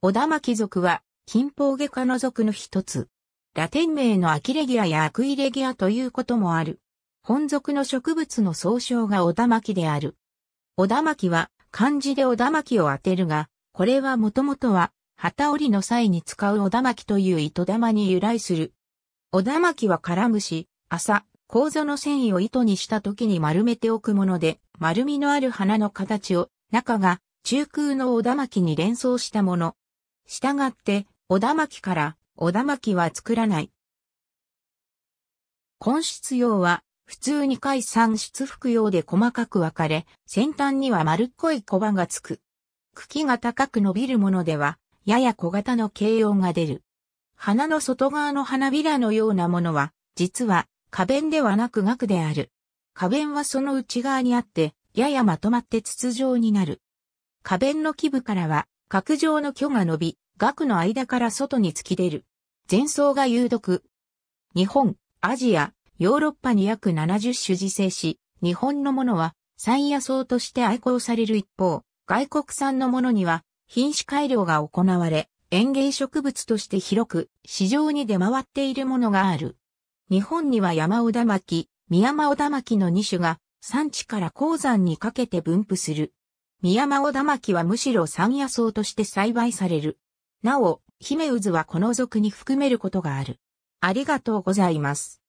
小田巻族は、金宝外科の族の一つ。ラテン名のアキレギアやアクイレギアということもある。本属の植物の総称が小田巻である。小田巻は、漢字で小田巻を当てるが、これはもともとは、旗織りの際に使う小田巻という糸玉に由来する。小田巻は絡むし、麻、構造の繊維を糸にした時に丸めておくもので、丸みのある花の形を、中が中空の小田巻に連想したもの。従って、小田巻から、小田巻は作らない。根室用は、普通に解散出服用で細かく分かれ、先端には丸っこい小葉がつく。茎が高く伸びるものでは、やや小型の形容が出る。花の外側の花びらのようなものは、実は、花弁ではなく額である。花弁はその内側にあって、ややまとまって筒状になる。花弁の基部からは、角状の巨が伸び、額の間から外に突き出る。前奏が有毒。日本、アジア、ヨーロッパに約70種自生し、日本のものは山野草として愛好される一方、外国産のものには品種改良が行われ、園芸植物として広く市場に出回っているものがある。日本には山小玉木、宮間小玉木の2種が山地から鉱山にかけて分布する。宮間小玉木はむしろ山野草として栽培される。なお、姫渦はこの属に含めることがある。ありがとうございます。